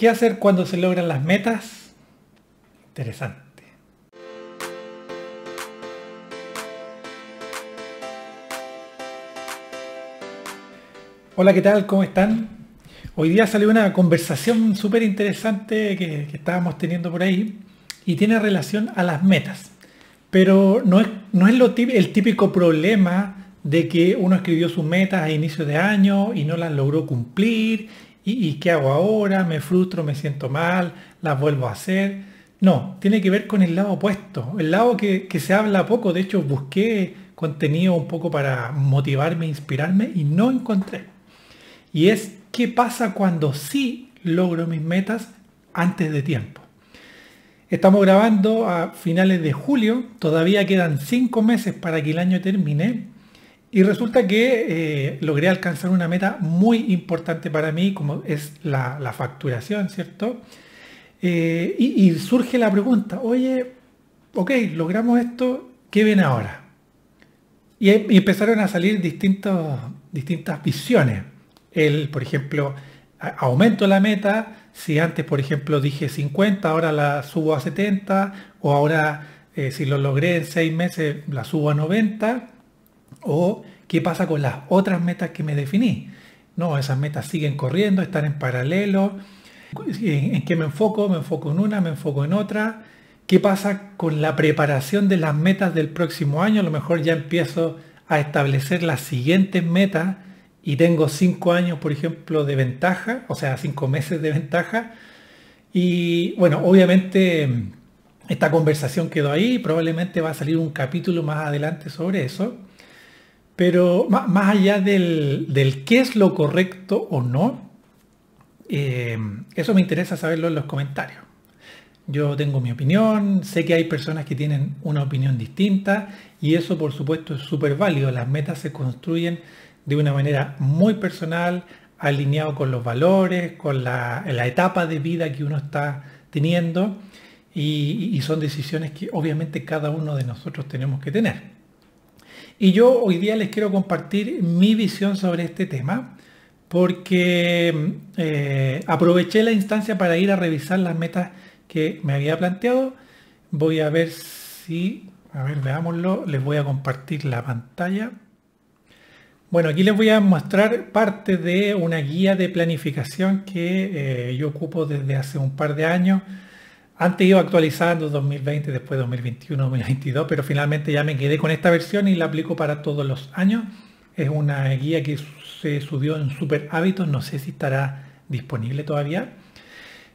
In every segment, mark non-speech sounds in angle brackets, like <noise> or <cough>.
¿Qué hacer cuando se logran las metas? Interesante. Hola, ¿qué tal? ¿Cómo están? Hoy día salió una conversación súper interesante que, estábamos teniendo por ahí y tiene relación a las metas. Pero no es, no es lo el típico problema de que uno escribió sus metas a inicios de año y no las logró cumplir ¿Y, qué hago ahora? ¿Me frustro? ¿Me siento mal? ¿Las vuelvo a hacer? No, tiene que ver con el lado opuesto, el lado que, que, se habla poco. De hecho, busqué contenido un poco para motivarme, inspirarme y no encontré. Y es qué pasa cuando sí logro mis metas antes de tiempo. Estamos grabando a finales de julio, todavía quedan cinco meses para que el año termine y resulta que eh, logré alcanzar una meta muy importante para mí, como es la, facturación, ¿cierto? Eh, y, surge la pregunta, oye, ok, logramos esto, ¿qué viene ahora? Y, empezaron a salir distintas visiones. El, por ejemplo, aumento la meta, si antes, por ejemplo, dije 50, ahora la subo a 70, o ahora, eh, si lo logré en seis meses, la subo a 90 o qué pasa con las otras metas que me definí. No, esas metas siguen corriendo, están en paralelo. ¿En qué me enfoco? ¿Me enfoco en una? ¿Me enfoco en otra? ¿Qué pasa con la preparación de las metas del próximo año? A lo mejor ya empiezo a establecer las siguientes metas y tengo cinco años, por ejemplo, de ventaja, o sea, cinco meses de ventaja. Y bueno, obviamente esta conversación quedó ahí, probablemente va a salir un capítulo más adelante sobre eso. Pero más allá del, qué es lo correcto o no, em, eso me interesa saberlo en los comentarios. Yo tengo mi opinión, sé que hay personas que tienen una opinión distinta y eso por supuesto es súper válido. Las metas se construyen de una manera muy personal, alineado con los valores, con la, etapa de vida que uno está teniendo y son decisiones que obviamente cada uno de nosotros tenemos que tener. Y yo hoy día les quiero compartir mi visión sobre este tema porque eh, aproveché la instancia para ir a revisar las metas que me había planteado. Voy a ver si, a ver, veámoslo, les voy a compartir la pantalla. Bueno, aquí les voy a mostrar parte de una guía de planificación que eh, yo ocupo desde hace un par de años antes iba actualizando 2020, después 2021, 2022, pero finalmente ya me quedé con esta versión y la aplico para todos los años. Es una guía que se subió en Super Hábitos, no sé si estará disponible todavía.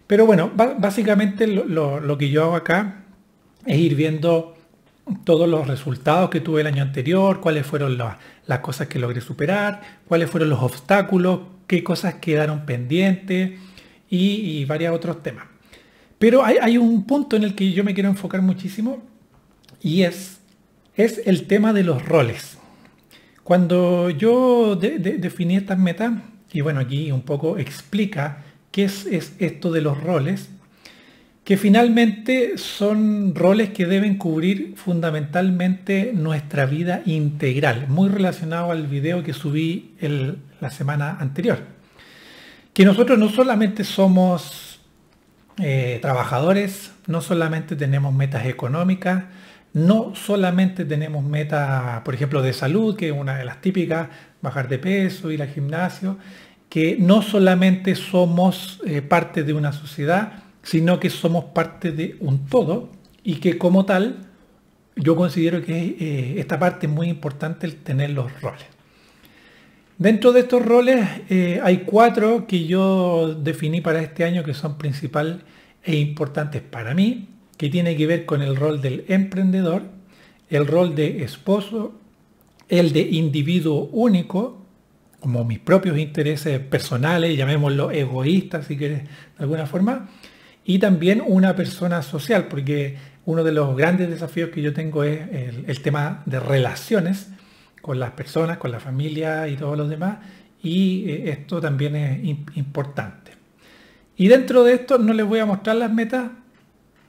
Pero bueno, básicamente lo, que yo hago acá es ir viendo todos los resultados que tuve el año anterior, cuáles fueron las cosas que logré superar, cuáles fueron los obstáculos, qué cosas quedaron pendientes y, y varios otros temas. Pero hay, un punto en el que yo me quiero enfocar muchísimo y es, es el tema de los roles. Cuando yo definí estas metas, y bueno, aquí un poco explica qué es, esto de los roles, que finalmente son roles que deben cubrir fundamentalmente nuestra vida integral, muy relacionado al video que subí la semana anterior. Que nosotros no solamente somos eh, trabajadores, no solamente tenemos metas económicas, no solamente tenemos metas, por ejemplo, de salud, que es una de las típicas, bajar de peso, ir al gimnasio, que no solamente somos eh, parte de una sociedad, sino que somos parte de un todo y que como tal yo considero que eh, esta parte es muy importante el tener los roles. Dentro de estos roles eh, hay cuatro que yo definí para este año que son principales e importantes para mí, que tiene que ver con el rol del emprendedor, el rol de esposo, el de individuo único, como mis propios intereses personales, llamémoslo egoístas si quieres de alguna forma, y también una persona social, porque uno de los grandes desafíos que yo tengo es el tema de relaciones con las personas, con la familia y todos los demás. Y eh, esto también es importante. Y dentro de esto no les voy a mostrar las metas,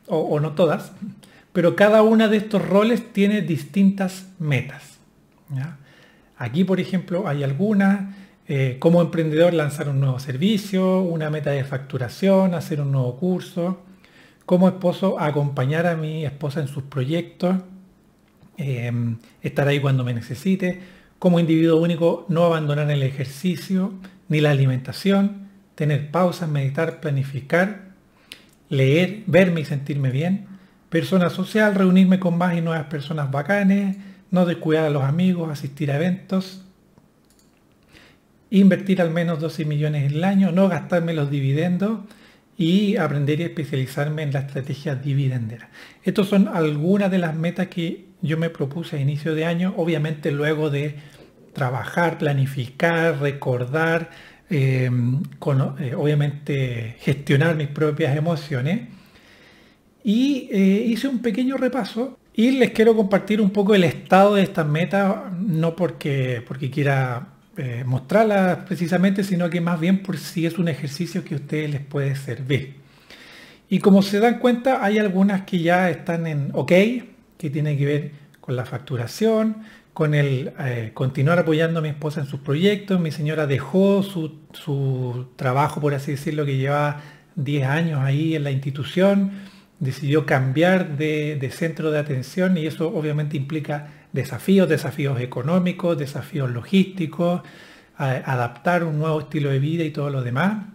o, no todas, pero cada una de estos roles tiene distintas metas. Aquí, por ejemplo, hay algunas, eh, como emprendedor lanzar un nuevo servicio, una meta de facturación, hacer un nuevo curso, como esposo acompañar a mi esposa en sus proyectos, Em, estar ahí cuando me necesite. Como individuo único, no abandonar el ejercicio ni la alimentación, tener pausas, meditar, planificar, leer, verme y sentirme bien. Persona social, reunirme con más y nuevas personas bacanes, no descuidar a los amigos, asistir a eventos, invertir al menos 12 millones el año, no gastarme los dividendos y aprender y especializarme en la estrategia dividendera. Estas son algunas de las metas que yo me propuse a inicio de año, obviamente luego de trabajar, planificar, recordar, eh, eh, obviamente gestionar mis propias emociones. Y eh, hice un pequeño repaso y les quiero compartir un poco el estado de estas metas, no porque, porque quiera mostrarlas precisamente, sino que más bien por si es un ejercicio que a ustedes les puede servir. Y como se dan cuenta, hay algunas que ya están en OK, que tiene que ver con la facturación, con el eh, continuar apoyando a mi esposa en sus proyectos. Mi señora dejó su, trabajo, por así decirlo, que lleva 10 años ahí en la institución, decidió cambiar de, de centro de atención y eso obviamente implica desafíos, desafíos económicos, desafíos logísticos, adaptar un nuevo estilo de vida y todo lo demás.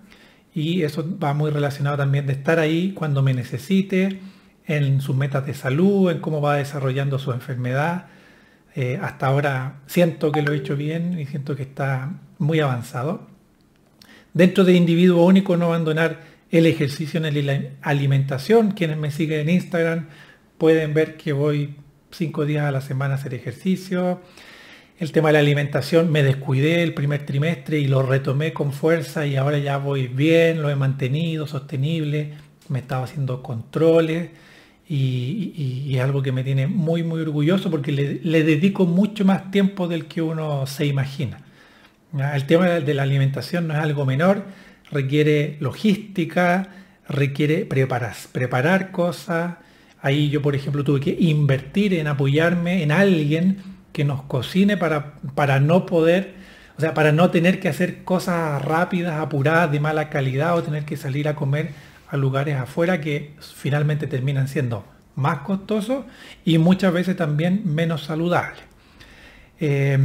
Y eso va muy relacionado también de estar ahí cuando me necesite, en sus metas de salud, en cómo va desarrollando su enfermedad. Eh, hasta ahora siento que lo he hecho bien y siento que está muy avanzado. Dentro de individuo único, no abandonar el ejercicio en la alimentación. Quienes me siguen en Instagram pueden ver que voy cinco días a la semana a hacer ejercicio. El tema de la alimentación me descuidé el primer trimestre y lo retomé con fuerza y ahora ya voy bien, lo he mantenido, sostenible, me estaba haciendo controles y, es algo que me tiene muy, muy orgulloso porque le, le, dedico mucho más tiempo del que uno se imagina. El tema de la alimentación no es algo menor, requiere logística, requiere preparar, preparar cosas. Ahí yo, por ejemplo, tuve que invertir en apoyarme en alguien que nos cocine para, para no poder, o sea, para no tener que hacer cosas rápidas, apuradas, de mala calidad o tener que salir a comer a lugares afuera que finalmente terminan siendo más costosos y muchas veces también menos saludables. Eh,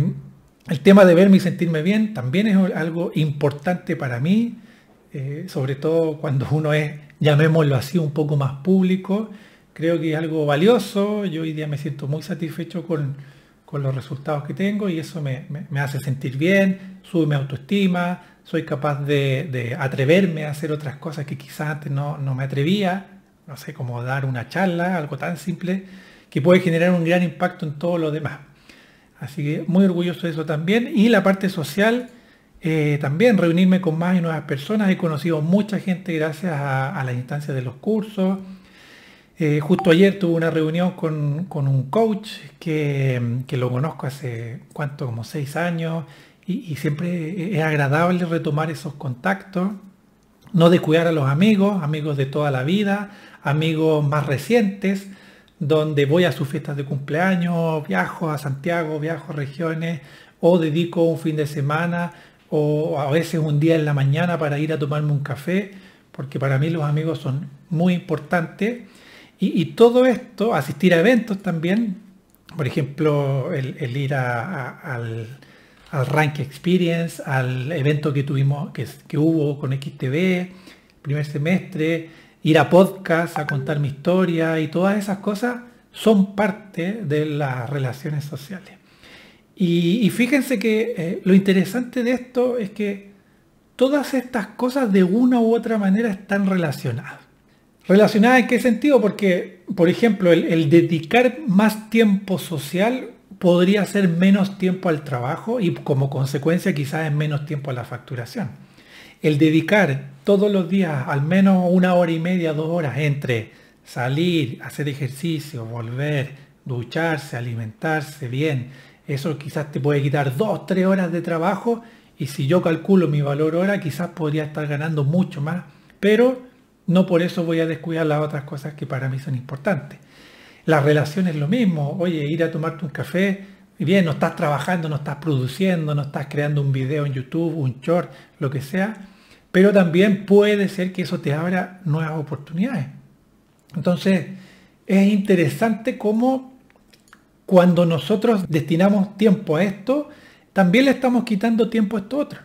el tema de verme y sentirme bien también es algo importante para mí, eh, sobre todo cuando uno es, llamémoslo así, un poco más público. Creo que es algo valioso. Yo hoy día me siento muy satisfecho con, con los resultados que tengo y eso me, hace sentir bien, sube mi autoestima, soy capaz de, atreverme a hacer otras cosas que quizás antes no, me atrevía, no sé, como dar una charla, algo tan simple, que puede generar un gran impacto en todo lo demás. Así que muy orgulloso de eso también. Y la parte social, eh, también reunirme con más y nuevas personas. He conocido mucha gente gracias a, a las instancias de los cursos eh, justo ayer tuve una reunión con, un coach que, que, lo conozco hace, ¿cuánto? Como seis años y, y, siempre es agradable retomar esos contactos, no descuidar a los amigos, amigos de toda la vida, amigos más recientes, donde voy a sus fiestas de cumpleaños, viajo a Santiago, viajo a regiones o dedico un fin de semana o a veces un día en la mañana para ir a tomarme un café, porque para mí los amigos son muy importantes y, todo esto, asistir a eventos también, por ejemplo, el, ir al, Rank Experience, al evento que tuvimos, que, hubo con XTV, primer semestre, ir a podcast, a contar mi historia y todas esas cosas son parte de las relaciones sociales. Y, fíjense que eh, lo interesante de esto es que todas estas cosas de una u otra manera están relacionadas. ¿Relacionada en qué sentido? Porque, por ejemplo, el, dedicar más tiempo social podría ser menos tiempo al trabajo y como consecuencia quizás es menos tiempo a la facturación. El dedicar todos los días al menos una hora y media, dos horas entre salir, hacer ejercicio, volver, ducharse, alimentarse bien, eso quizás te puede quitar dos, tres horas de trabajo y si yo calculo mi valor hora quizás podría estar ganando mucho más, pero no por eso voy a descuidar las otras cosas que para mí son importantes. Las es lo mismo, oye, ir a tomarte un café, bien, no estás trabajando, no estás produciendo, no estás creando un video en YouTube, un short, lo que sea, pero también puede ser que eso te abra nuevas oportunidades. Entonces, es interesante cómo cuando nosotros destinamos tiempo a esto, también le estamos quitando tiempo a esto otro.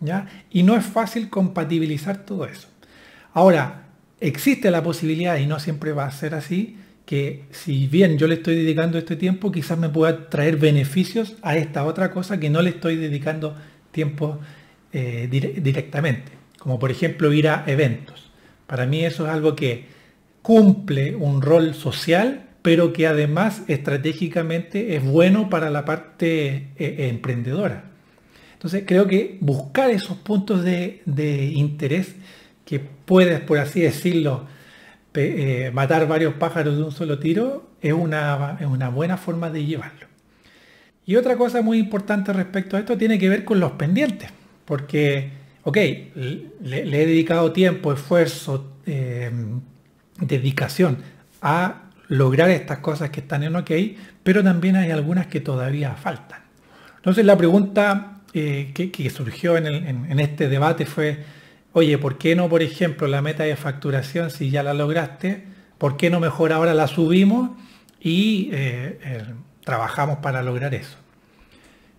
¿ya? Y no es fácil compatibilizar todo eso. Ahora, existe la posibilidad, y no siempre va a ser así, que si bien yo le estoy dedicando este tiempo, quizás me pueda traer beneficios a esta otra cosa que no le estoy dedicando tiempo eh, directamente. Como por ejemplo ir a eventos. Para mí eso es algo que cumple un rol social, pero que además estratégicamente es bueno para la parte eh, emprendedora. Entonces creo que buscar esos puntos de, de interés que puedes, por así decirlo, eh, matar varios pájaros de un solo tiro, es una, buena forma de llevarlo. Y otra cosa muy importante respecto a esto tiene que ver con los pendientes, porque, ok, le, he dedicado tiempo, esfuerzo, eh, dedicación a lograr estas cosas que están en OK, pero también hay algunas que todavía faltan. Entonces la pregunta eh, que, surgió en este debate fue, oye, ¿por qué no, por ejemplo, la meta de facturación, si ya la lograste, ¿por qué no mejor ahora la subimos y eh, eh, trabajamos para lograr eso?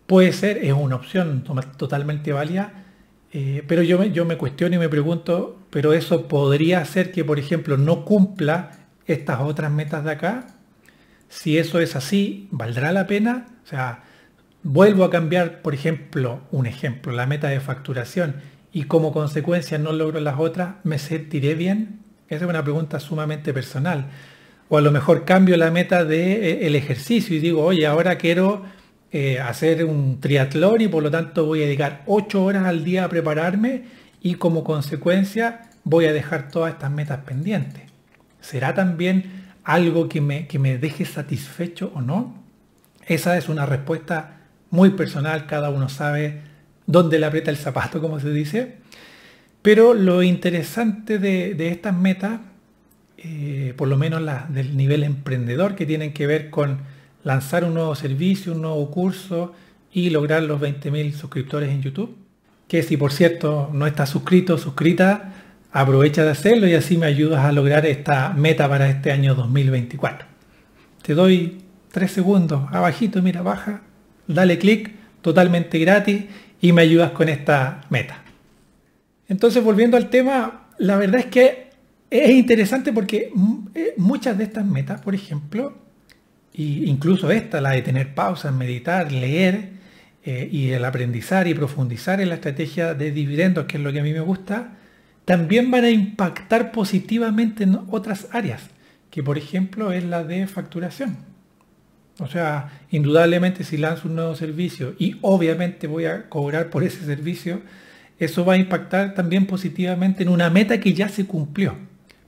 Puede ser, es una opción totalmente válida, eh, pero yo me, yo me cuestiono y me pregunto, pero eso podría hacer que, por ejemplo, no cumpla estas otras metas de acá. Si eso es así, ¿valdrá la pena? O sea, vuelvo a cambiar, por ejemplo, un ejemplo, la meta de facturación y como consecuencia no logro las otras, ¿me sentiré bien? Esa es una pregunta sumamente personal. O a lo mejor cambio la meta del eh, ejercicio y digo, oye, ahora quiero eh, hacer un triatlón y por lo tanto voy a dedicar ocho horas al día a prepararme y como consecuencia voy a dejar todas estas metas pendientes. ¿Será también algo que me, que me deje satisfecho o no? Esa es una respuesta muy personal, cada uno sabe donde le aprieta el zapato, como se dice. Pero lo interesante de, estas metas, eh, por lo menos las del nivel emprendedor, que tienen que ver con lanzar un nuevo servicio, un nuevo curso y lograr los 20.000 suscriptores en YouTube. Que si por cierto no estás suscrito suscrita, aprovecha de hacerlo y así me ayudas a lograr esta meta para este año 2024. Te doy tres segundos abajito, mira, baja, dale clic, totalmente gratis y me ayudas con esta meta. Entonces, volviendo al tema, la verdad es que es interesante porque eh, muchas de estas metas, por ejemplo, e incluso esta, la de tener pausas, meditar, leer eh, y el aprendizar y profundizar en la estrategia de dividendos, que es lo que a mí me gusta, también van a impactar positivamente en otras áreas, que por ejemplo es la de facturación. O sea, indudablemente si lanzo un nuevo servicio y obviamente voy a cobrar por ese servicio, eso va a impactar también positivamente en una meta que ya se cumplió,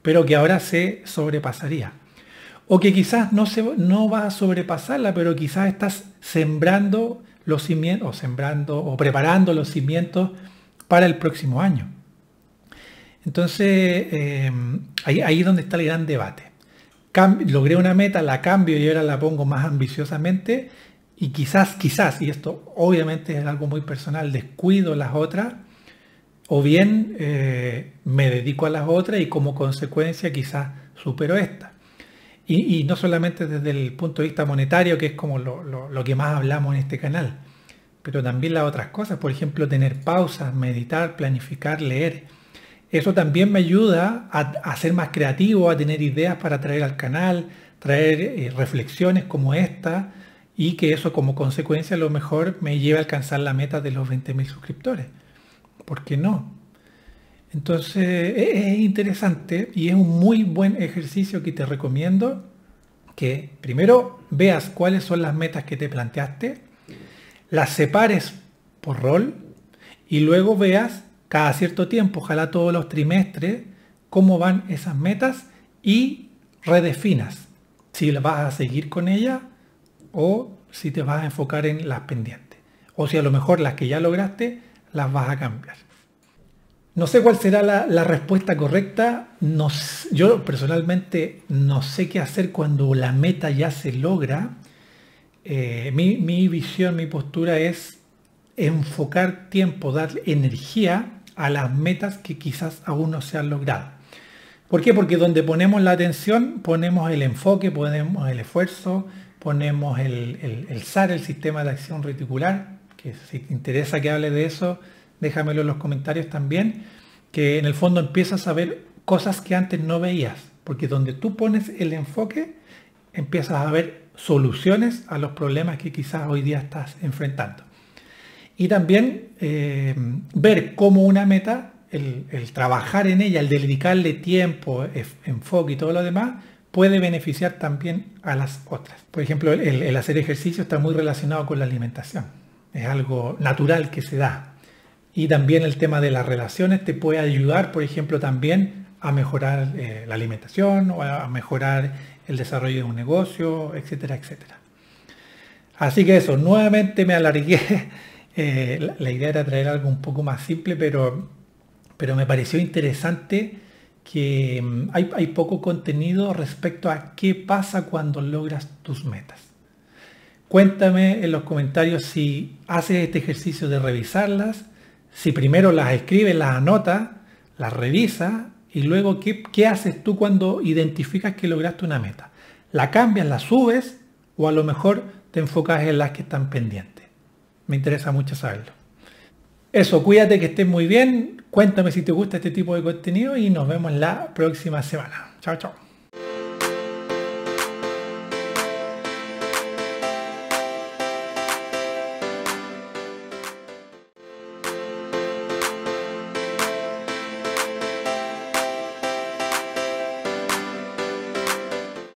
pero que ahora se sobrepasaría. O que quizás no, se, vas a sobrepasarla, pero quizás estás sembrando los cimientos, o sembrando o preparando los cimientos para el próximo año. Entonces, eh, ahí, ahí es donde está el gran debate logré una meta, la cambio y ahora la pongo más ambiciosamente y quizás, quizás, y esto obviamente es algo muy personal, descuido las otras o bien eh, me dedico a las otras y como consecuencia quizás supero esta. Y, no solamente desde el punto de vista monetario, que es como lo, lo que más hablamos en este canal, pero también las otras cosas, por ejemplo, tener pausas, meditar, planificar, leer eso también me ayuda a, ser más creativo, a tener ideas para traer al canal, traer eh, reflexiones como esta y que eso como consecuencia a lo mejor me lleve a alcanzar la meta de los 20.000 suscriptores. ¿Por qué no? Entonces e, es interesante y es un muy buen ejercicio que te recomiendo que primero veas cuáles son las metas que te planteaste, las separes por rol y luego veas cada cierto tiempo, ojalá todos los trimestres, cómo van esas metas y redefinas si vas a seguir con ellas o si te vas a enfocar en las pendientes. O si a lo mejor las que ya lograste las vas a cambiar. No sé cuál será la, respuesta correcta. No, yo personalmente no sé qué hacer cuando la meta ya se logra. Eh, mi, mi visión, mi postura es enfocar tiempo, dar energía a las metas que quizás aún no se han logrado. ¿Por qué? Porque donde ponemos la atención, ponemos el enfoque, ponemos el esfuerzo, ponemos el, el, el sistema de acción reticular, que si te interesa que hable de eso, déjamelo en los comentarios también, que en el fondo empiezas a ver cosas que antes no veías, porque donde tú pones el enfoque, empiezas a ver soluciones a los problemas que quizás hoy día estás enfrentando y también eh, ver cómo una meta, el, trabajar en ella, el dedicarle tiempo, enfoque y todo lo demás, puede beneficiar también a las otras. Por ejemplo, el, hacer ejercicio está muy relacionado con la alimentación. Es algo natural que se da. Y también el tema de las relaciones te puede ayudar, por ejemplo, también a mejorar eh, la alimentación o a mejorar el desarrollo de un negocio, etcétera, etcétera. Así que eso, nuevamente me alargué <laughs> Eh, la, idea era traer algo un poco más simple, pero, pero me pareció interesante que mm, hay, poco contenido respecto a qué pasa cuando logras tus metas. Cuéntame en los comentarios si haces este ejercicio de revisarlas, si primero las escribes, las anotas, las revisas y luego qué, qué haces tú cuando identificas que lograste una meta. ¿La cambias, la subes o a lo mejor te enfocas en las que están pendientes? Me interesa mucho saberlo. Eso, cuídate que estés muy bien. Cuéntame si te gusta este tipo de contenido y nos vemos la próxima semana. Chao, chao.